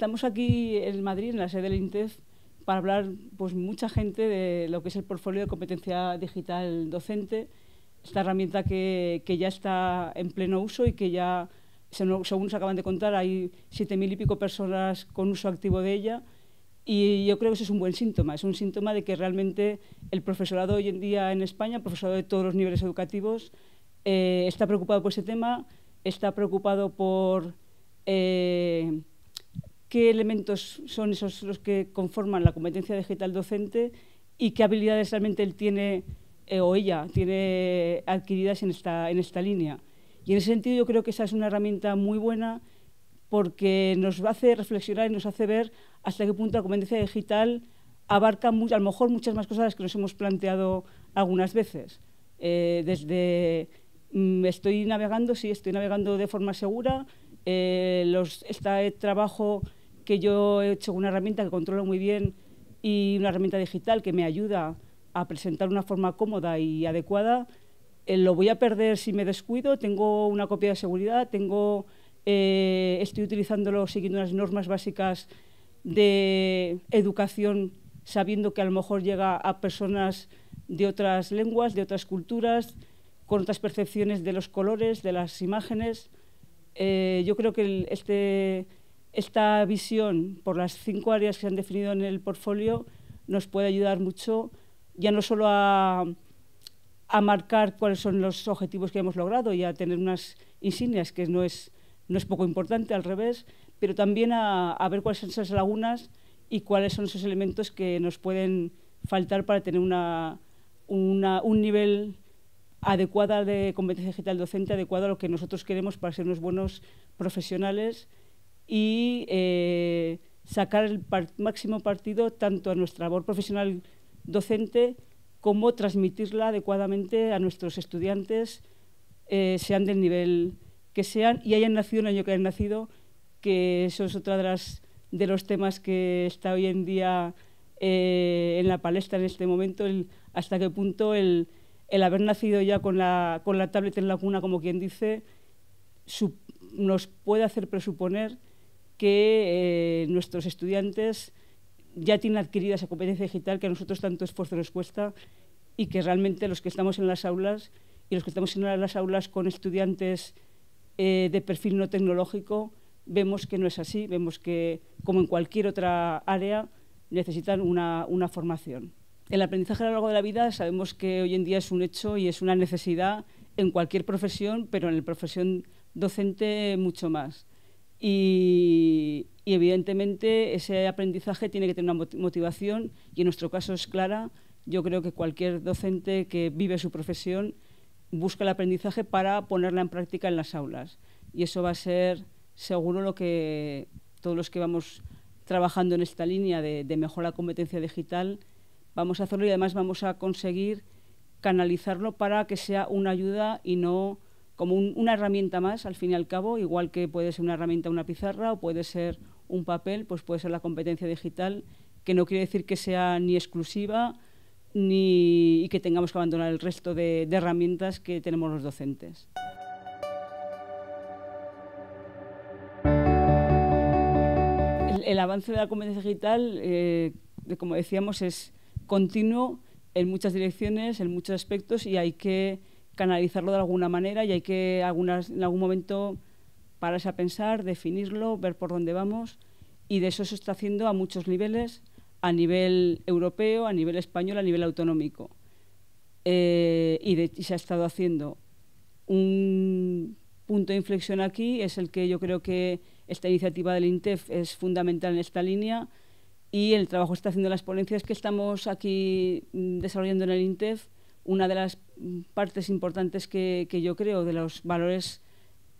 estamos aquí en Madrid, en la sede del INTEF, para hablar pues mucha gente de lo que es el portfolio de competencia digital docente, esta herramienta que, que ya está en pleno uso y que ya, según nos acaban de contar, hay 7000 y pico personas con uso activo de ella. Y yo creo que eso es un buen síntoma, es un síntoma de que realmente el profesorado hoy en día en España, el profesorado de todos los niveles educativos, eh, está preocupado por ese tema, está preocupado por eh, qué elementos son esos los que conforman la competencia digital docente y qué habilidades realmente él tiene eh, o ella tiene adquiridas en esta, en esta línea. Y en ese sentido yo creo que esa es una herramienta muy buena porque nos hace reflexionar y nos hace ver hasta qué punto la competencia digital abarca a lo mejor muchas más cosas que nos hemos planteado algunas veces. Eh, desde mm, estoy navegando, sí, estoy navegando de forma segura, eh, los, este trabajo que yo he hecho una herramienta que controlo muy bien y una herramienta digital que me ayuda a presentar una forma cómoda y adecuada, eh, lo voy a perder si me descuido, tengo una copia de seguridad, tengo, eh, estoy utilizándolo siguiendo unas normas básicas de educación, sabiendo que a lo mejor llega a personas de otras lenguas, de otras culturas, con otras percepciones de los colores, de las imágenes. Eh, yo creo que este esta visión por las cinco áreas que se han definido en el portfolio nos puede ayudar mucho ya no solo a, marcar cuáles son los objetivos que hemos logrado y a tener unas insignias, que no es, poco importante, al revés, pero también a, ver cuáles son esas lagunas y cuáles son esos elementos que nos pueden faltar para tener una, un nivel adecuado de competencia digital docente, adecuado a lo que nosotros queremos para ser unos buenos profesionales y eh, sacar el máximo partido tanto a nuestra labor profesional docente como transmitirla adecuadamente a nuestros estudiantes, eh, sean del nivel que sean y hayan nacido en el año que hayan nacido, que eso es otro de, los temas que está hoy en día eh, en la palestra en este momento, hasta qué punto el, haber nacido ya con la, con la tablet en la cuna, como quien dice, nos puede hacer presuponer que eh, nuestros estudiantes ya tienen adquirida esa competencia digital que a nosotros tanto esfuerzo nos cuesta y que realmente los que estamos en las aulas y los que estamos en las aulas con estudiantes eh, de perfil no tecnológico, vemos que no es así, vemos que, como en cualquier otra área, necesitan una formación. El aprendizaje a lo largo de la vida sabemos que hoy en día es un hecho y es una necesidad en cualquier profesión, pero en la profesión docente mucho más. Y, evidentemente ese aprendizaje tiene que tener una motivación y en nuestro caso es clara. Yo creo que cualquier docente que vive su profesión busca el aprendizaje para ponerla en práctica en las aulas. Y eso va a ser seguro lo que todos los que vamos trabajando en esta línea de, de la competencia digital vamos a hacerlo y además vamos a conseguir canalizarlo para que sea una ayuda y no como una herramienta más, al fin y al cabo, igual que puede ser una herramienta una pizarra o puede ser un papel, pues puede ser la competencia digital, que no quiere decir que sea ni exclusiva ni, que tengamos que abandonar el resto de, herramientas que tenemos los docentes. El, avance de la competencia digital, eh, como decíamos, es continuo en muchas direcciones, en muchos aspectos y hay que canalizarlo de alguna manera y hay que en algún momento pararse a pensar, definirlo, ver por dónde vamos y de eso se está haciendo a muchos niveles, a nivel europeo, a nivel español, a nivel autonómico. Eh, y, se ha estado haciendo. Un punto de inflexión aquí es el que yo creo que esta iniciativa del INTEF es fundamental en esta línea y el trabajo que está haciendo las ponencias que estamos aquí mm, desarrollando en el INTEF una de las mm, partes importantes que, yo creo, de los valores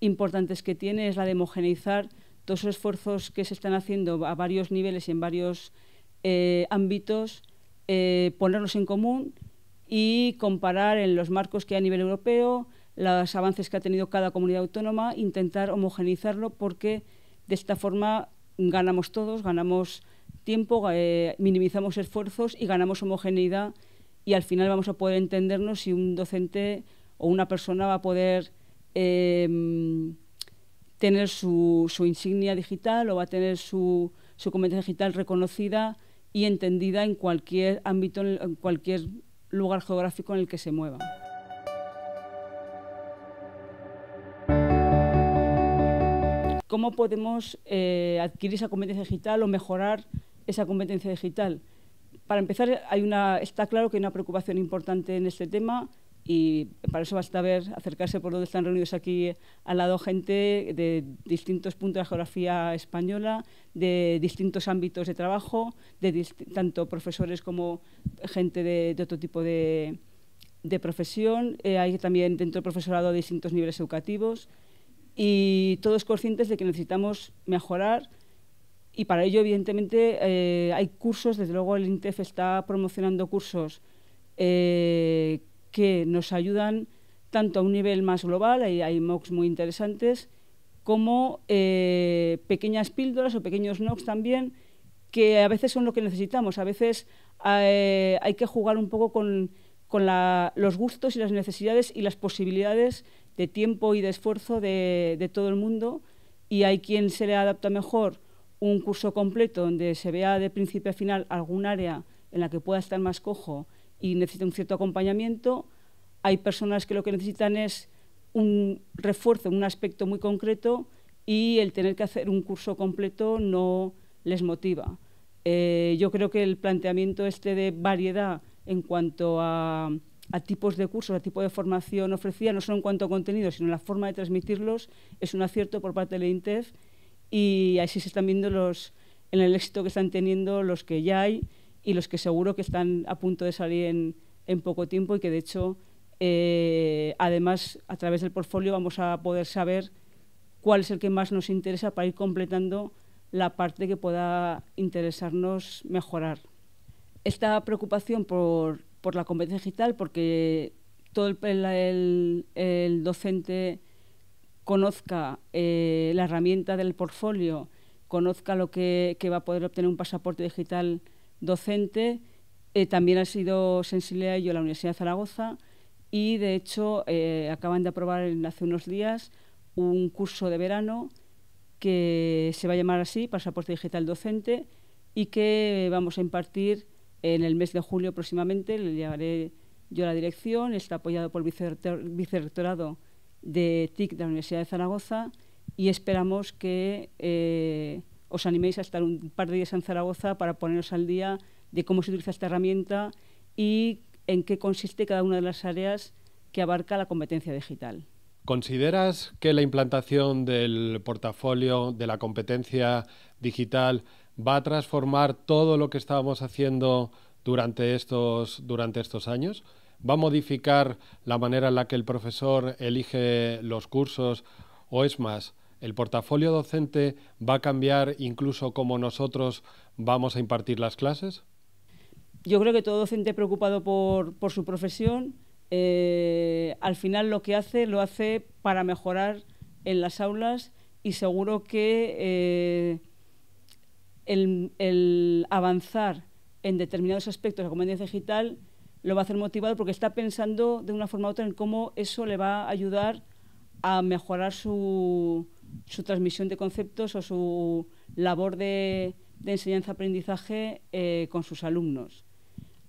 importantes que tiene, es la de homogeneizar todos los esfuerzos que se están haciendo a varios niveles y en varios eh, ámbitos, eh, ponerlos en común y comparar en los marcos que hay a nivel europeo, los avances que ha tenido cada comunidad autónoma, intentar homogeneizarlo porque de esta forma ganamos todos, ganamos tiempo, eh, minimizamos esfuerzos y ganamos homogeneidad y al final vamos a poder entendernos si un docente o una persona va a poder em, tener su, insignia digital o va a tener su, competencia digital reconocida y entendida en cualquier ámbito, en cualquier lugar geográfico en el que se mueva. ¿Cómo podemos eh, adquirir esa competencia digital o mejorar esa competencia digital? Para empezar, hay está claro que hay una preocupación importante en este tema y para eso basta ver, acercarse por donde están reunidos aquí al lado gente de distintos puntos de la geografía española, de distintos ámbitos de trabajo, de tanto profesores como gente de, otro tipo de, profesión. Eh, hay también dentro del profesorado distintos niveles educativos y todos conscientes de que necesitamos mejorar y para ello, evidentemente, eh, hay cursos, desde luego el INTEF está promocionando cursos eh, que nos ayudan tanto a un nivel más global, hay, MOOCs muy interesantes, como eh, pequeñas píldoras o pequeños NOCs también, que a veces son lo que necesitamos. A veces hay que jugar un poco con, los gustos y las necesidades y las posibilidades de tiempo y de esfuerzo de todo el mundo y hay quien se le adapta mejor un curso completo donde se vea de principio a final algún área en la que pueda estar más cojo y necesita un cierto acompañamiento. Hay personas que lo que necesitan es un refuerzo en un aspecto muy concreto y el tener que hacer un curso completo no les motiva. Eh, yo creo que el planteamiento este de variedad en cuanto a, tipos de cursos, a tipo de formación ofrecida, no solo en cuanto a contenido, sino en la forma de transmitirlos, es un acierto por parte de la INTEF y así se están viendo los, en el éxito que están teniendo los que ya hay y los que seguro que están a punto de salir en, poco tiempo y que de hecho eh, además a través del portfolio vamos a poder saber cuál es el que más nos interesa para ir completando la parte que pueda interesarnos mejorar. Esta preocupación por, la competencia digital, porque todo el docente conozca eh, la herramienta del portfolio, conozca lo que, va a poder obtener un pasaporte digital docente. Eh, también ha sido sensible a ello la Universidad de Zaragoza y, de hecho, eh, acaban de aprobar en, hace unos días un curso de verano que se va a llamar así, Pasaporte Digital Docente, y que vamos a impartir en el mes de julio próximamente. Le llevaré yo la dirección, está apoyado por el vicerrectorado de TIC de la Universidad de Zaragoza y esperamos que eh, os animéis a estar un par de días en Zaragoza para poneros al día de cómo se utiliza esta herramienta y en qué consiste cada una de las áreas que abarca la competencia digital. ¿Consideras que la implantación del portafolio de la competencia digital va a transformar todo lo que estábamos haciendo durante estos años? ¿Va a modificar la manera en la que el profesor elige los cursos? ¿O es más, el portafolio docente va a cambiar incluso como nosotros vamos a impartir las clases? Yo creo que todo docente preocupado por, su profesión, eh, al final lo que hace, lo hace para mejorar en las aulas y seguro que eh, el, el, avanzar en determinados aspectos de la comunidad digital lo va a hacer motivado porque está pensando de una forma u otra en cómo eso le va a ayudar a mejorar su, su transmisión de conceptos o su labor de, enseñanza-aprendizaje eh, con sus alumnos.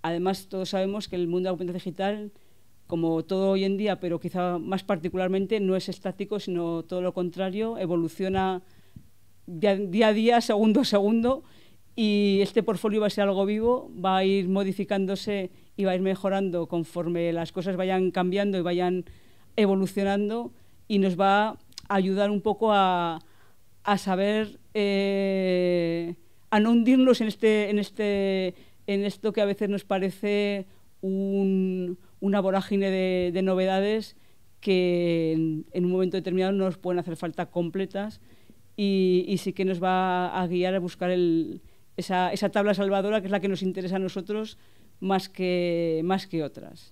Además, todos sabemos que el mundo de la competencia digital, como todo hoy en día, pero quizá más particularmente, no es estático, sino todo lo contrario, evoluciona día, día a día, segundo a segundo, y este portfolio va a ser algo vivo, va a ir modificándose y va a ir mejorando conforme las cosas vayan cambiando y vayan evolucionando y nos va a ayudar un poco a, a saber, eh, a no hundirnos en, este, en, este, en esto que a veces nos parece un, una vorágine de, novedades que en, un momento determinado nos pueden hacer falta completas y, y sí que nos va a guiar a buscar el, esa, esa tabla salvadora que es la que nos interesa a nosotros más que, más que otras.